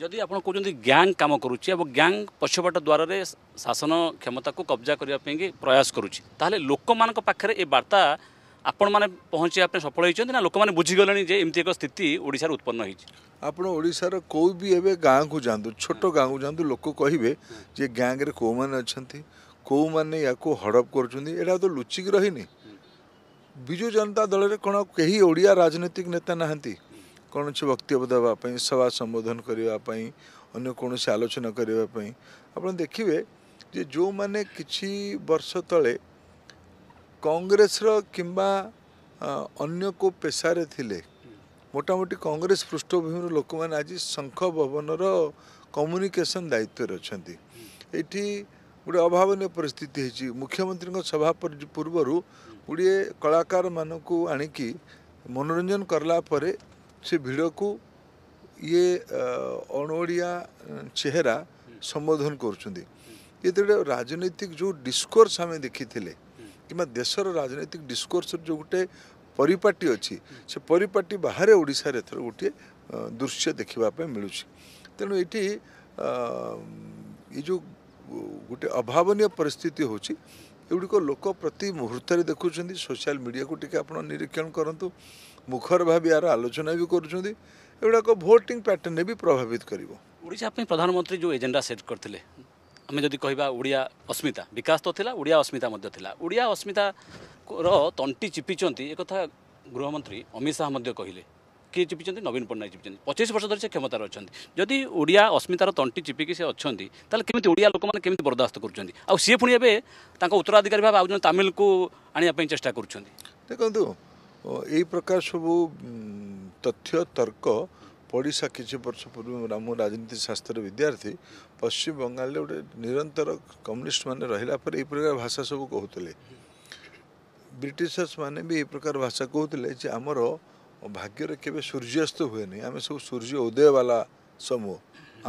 ଯଦି ଆପଣ କହୁଛନ୍ତି ଗ୍ୟାଙ୍ଗ କାମ କରୁଛି ଏବଂ ଗ୍ୟାଙ୍ଗ ପଛପଟ ଦ୍ୱାରରେ ଶାସନ କ୍ଷମତାକୁ କବ୍ଜା କରିବା ପାଇଁକି ପ୍ରୟାସ କରୁଛି ତାହେଲେ ଲୋକମାନଙ୍କ ପାଖରେ ଏ ବାର୍ତ୍ତା ଆପଣମାନେ ପହଞ୍ଚିବା ପାଇଁ ସଫଳ ହୋଇଛନ୍ତି ନା ଲୋକମାନେ ବୁଝିଗଲେଣି ଯେ ଏମିତି ଏକ ସ୍ଥିତି ଓଡ଼ିଶାରେ ଉତ୍ପନ୍ନ ହୋଇଛି ଆପଣ ଓଡ଼ିଶାର କେଉଁ ବି ଏବେ ଗାଁକୁ ଯାଆନ୍ତୁ ଛୋଟ ଗାଁକୁ ଯାଆନ୍ତୁ ଲୋକ କହିବେ ଯେ ଗ୍ୟାଙ୍ଗରେ କେଉଁମାନେ ଅଛନ୍ତି କେଉଁମାନେ ୟାକୁ ହଡ଼ପ କରୁଛନ୍ତି ଏଇଟା ତ ଲୁଚିକି ରହିନି ବିଜୁ ଜନତା ଦଳରେ କ'ଣ କେହି ଓଡ଼ିଆ ରାଜନୈତିକ ନେତା ନାହାନ୍ତି କୌଣସି ବକ୍ତବ୍ୟ ଦେବା ପାଇଁ ସଭା ସମ୍ବୋଧନ କରିବା ପାଇଁ ଅନ୍ୟ କୌଣସି ଆଲୋଚନା କରିବା ପାଇଁ ଆପଣ ଦେଖିବେ ଯେ ଯେଉଁମାନେ କିଛି ବର୍ଷ ତଳେ କଂଗ୍ରେସର କିମ୍ବା ଅନ୍ୟ କେଉଁ ପେସାରେ ଥିଲେ ମୋଟାମୋଟି କଂଗ୍ରେସ ପୃଷ୍ଠଭୂମିର ଲୋକମାନେ ଆଜି ଶଙ୍ଖ ଭବନର କମ୍ୟୁନିକେସନ୍ ଦାୟିତ୍ୱରେ ଅଛନ୍ତି ଏଇଠି ଗୋଟେ ଅଭାବନୀୟ ପରିସ୍ଥିତି ହେଇଛି ମୁଖ୍ୟମନ୍ତ୍ରୀଙ୍କ ସଭା ପୂର୍ବରୁ ଗୁଡ଼ିଏ କଳାକାରମାନଙ୍କୁ ଆଣିକି ମନୋରଞ୍ଜନ କଲା ପରେ ସେ ଭିଡ଼କୁ ଇଏ ଅଣଓଡ଼ିଆ ଚେହେରା ସମ୍ବୋଧନ କରୁଛନ୍ତି ଇଏ ଗୋଟେ ରାଜନୈତିକ ଯେଉଁ ଡିସ୍କୋର୍ସ ଆମେ ଦେଖିଥିଲେ କିମ୍ବା ଦେଶର ରାଜନୈତିକ ଡିସ୍କୋର୍ସର ଯେଉଁ ଗୋଟେ ପରିପାଟି ଅଛି ସେ ପରିପାଟି ବାହାରେ ଓଡ଼ିଶାରେ ଏଥର ଗୋଟିଏ ଦୃଶ୍ୟ ଦେଖିବା ପାଇଁ ମିଳୁଛି ତେଣୁ ଏଠି ଏ ଯେଉଁ ଗୋଟେ ଅଭାବନୀୟ ପରିସ୍ଥିତି ହେଉଛି ଏଗୁଡ଼ିକ ଲୋକ ପ୍ରତି ମୁହୂର୍ତ୍ତରେ ଦେଖୁଛନ୍ତି ସୋସିଆଲ ମିଡ଼ିଆକୁ ଟିକେ ଆପଣ ନିରୀକ୍ଷଣ କରନ୍ତୁ ମୁଖର ଭାବି ଏହାର ଆଲୋଚନା ବି କରୁଛନ୍ତି ଏଗୁଡ଼ାକ ଭୋଟିଂ ପ୍ୟାଟର୍ନରେ ବି ପ୍ରଭାବିତ କରିବ ଓଡ଼ିଶା ପାଇଁ ପ୍ରଧାନମନ୍ତ୍ରୀ ଯେଉଁ ଏଜେଣ୍ଡା ସେଟ୍ କରିଥିଲେ ଆମେ ଯଦି କହିବା ଓଡ଼ିଆ ଅସ୍ମିତା ବିକାଶ ତ ଥିଲା ଓଡ଼ିଆ ଅସ୍ମିତା ମଧ୍ୟ ଥିଲା ଓଡ଼ିଆ ଅସ୍ମିତାର ତଣ୍ଟି ଚିପିଛନ୍ତି ଏକଥା ଗୃହମନ୍ତ୍ରୀ ଅମିତ ଶାହା ମଧ୍ୟ କହିଲେ के चिपिन्छ नवीन पट्टनायक चिप्टि पच्चिस वर्ष धेरै क्षमतार अहिले जदि ओडिया अस्मितार तन्टी चिपिकिसे अहिले के बरदास्तु उत्तराधिकारी सिए पराधिक तमिल को आण चेष्टा गर्छु यही प्रकार सब तथ्य तर्क पडिसा वर्ष पूर्व म राजनीति शास्त्र विद्यार्थी पश्चिम बङ्गाल निरन्तर कम्युनिस्ट प्रकार भाषा सबै कि ब्रिटिस मैले ए प्रकार भाषा कि आम ଭାଗ୍ୟରେ କେବେ ସୂର୍ଯ୍ୟାସ୍ତ ହୁଏନି ଆମେ ସବୁ ସୂର୍ଯ୍ୟ ଉଦୟ ବାଲା ସମୂହ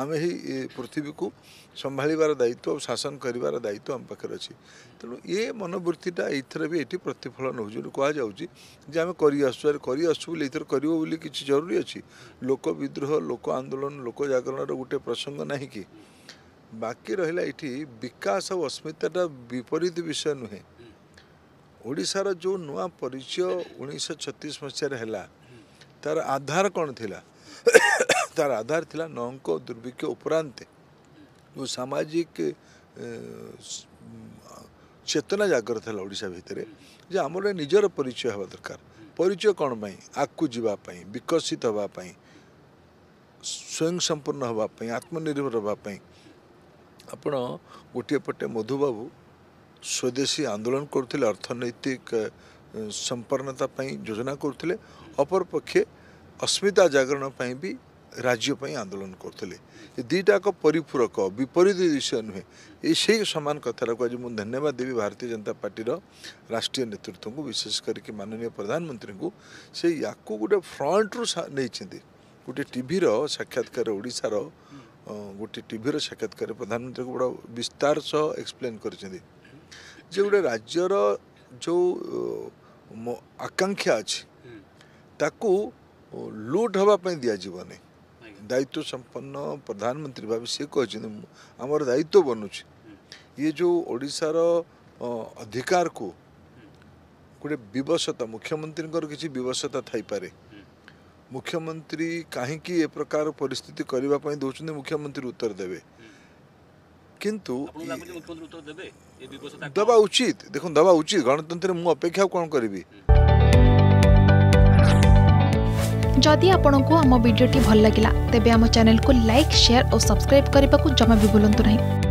ଆମେ ହିଁ ଏ ପୃଥିବୀକୁ ସମ୍ଭାଳିବାର ଦାୟିତ୍ୱ ଆଉ ଶାସନ କରିବାର ଦାୟିତ୍ୱ ଆମ ପାଖରେ ଅଛି ତେଣୁ ଏ ମନୋବୃତ୍ତିଟା ଏଇଥିରେ ବି ଏଠି ପ୍ରତିଫଳନ ହେଉଛି ଯେଉଁଠି କୁହାଯାଉଛି ଯେ ଆମେ କରି ଆସୁଛୁ ଆରେ କରି ଆସୁଛୁ ବୋଲି ଏଥିରେ କରିବ ବୋଲି କିଛି ଜରୁରୀ ଅଛି ଲୋକ ବିଦ୍ରୋହ ଲୋକ ଆନ୍ଦୋଳନ ଲୋକ ଜାଗରଣର ଗୋଟେ ପ୍ରସଙ୍ଗ ନାହିଁ କି ବାକି ରହିଲା ଏଇଠି ବିକାଶ ଆଉ ଅସ୍ମିତାଟା ବିପରୀତ ବିଷୟ ନୁହେଁ ଓଡ଼ିଶାର ଯେଉଁ ନୂଆ ପରିଚୟ ଉଣେଇଶହ ଛତିଶ ମସିହାରେ ହେଲା ତାର ଆଧାର କ'ଣ ଥିଲା ତାର ଆଧାର ଥିଲା ନଙ୍କ ଦୁର୍ଭିକ୍ଷ ଉପରାନ୍ତେ ଯେଉଁ ସାମାଜିକ ଚେତନା ଜାଗ୍ରତ ହେଲା ଓଡ଼ିଶା ଭିତରେ ଯେ ଆମର ନିଜର ପରିଚୟ ହେବା ଦରକାର ପରିଚୟ କ'ଣ ପାଇଁ ଆଗକୁ ଯିବା ପାଇଁ ବିକଶିତ ହେବା ପାଇଁ ସ୍ୱୟଂ ସମ୍ପୂର୍ଣ୍ଣ ହେବା ପାଇଁ ଆତ୍ମନିର୍ଭର ହେବା ପାଇଁ ଆପଣ ଗୋଟିଏ ପଟେ ମଧୁବାବୁ ସ୍ୱଦେଶୀ ଆନ୍ଦୋଳନ କରୁଥିଲେ ଅର୍ଥନୈତିକ ସମ୍ପନ୍ନତା ପାଇଁ ଯୋଜନା କରୁଥିଲେ ଅପରପକ୍ଷେ ଅସ୍ମିତା ଜାଗରଣ ପାଇଁ ବି ରାଜ୍ୟ ପାଇଁ ଆନ୍ଦୋଳନ କରୁଥିଲେ ଏ ଦୁଇଟାକ ପରିପୂରକ ବିପରୀତ ବିଷୟ ନୁହେଁ ଏ ସେଇ ସମାନ କଥାଟାକୁ ଆଜି ମୁଁ ଧନ୍ୟବାଦ ଦେବି ଭାରତୀୟ ଜନତା ପାର୍ଟିର ରାଷ୍ଟ୍ରୀୟ ନେତୃତ୍ୱଙ୍କୁ ବିଶେଷ କରିକି ମାନନୀୟ ପ୍ରଧାନମନ୍ତ୍ରୀଙ୍କୁ ସେ ୟାକୁ ଗୋଟେ ଫ୍ରଣ୍ଟରୁ ନେଇଛନ୍ତି ଗୋଟେ ଟିଭିର ସାକ୍ଷାତକାର ଓଡ଼ିଶାର ଗୋଟେ ଟିଭିର ସାକ୍ଷାତକାର ପ୍ରଧାନମନ୍ତ୍ରୀଙ୍କୁ ବଡ଼ ବିସ୍ତାର ସହ ଏକ୍ସପ୍ଲେନ୍ କରିଛନ୍ତି ଯେ ଗୋଟେ ରାଜ୍ୟର ଯେଉଁ ଆକାଂକ୍ଷା ଅଛି ତାକୁ ଲୁଟ୍ ହେବା ପାଇଁ ଦିଆଯିବନି ଦାୟିତ୍ୱ ସମ୍ପନ୍ନ ପ୍ରଧାନମନ୍ତ୍ରୀ ଭାବେ ସେ କହିଛନ୍ତି ଆମର ଦାୟିତ୍ୱ ବନୁଛି ଇଏ ଯେଉଁ ଓଡ଼ିଶାର ଅଧିକାରକୁ ଗୋଟେ ବିବଶତା ମୁଖ୍ୟମନ୍ତ୍ରୀଙ୍କର କିଛି ବିବଶତା ଥାଇପାରେ ମୁଖ୍ୟମନ୍ତ୍ରୀ କାହିଁକି ଏ ପ୍ରକାର ପରିସ୍ଥିତି କରିବା ପାଇଁ ଦେଉଛନ୍ତି ମୁଖ୍ୟମନ୍ତ୍ରୀ ଉତ୍ତର ଦେବେ কিন্তু দেওয়া উচিত দেখুন দেওয়া উচিত গণতন্ত্রের মু অপেক্ষা কোণ করবি যদি আপনার আম ভিডিওটি ভাল লাগিলা তেবে আম চ্যানেলকে লাইক শেয়ার ও সবসক্রাইব করা জমা বি ভুলতু না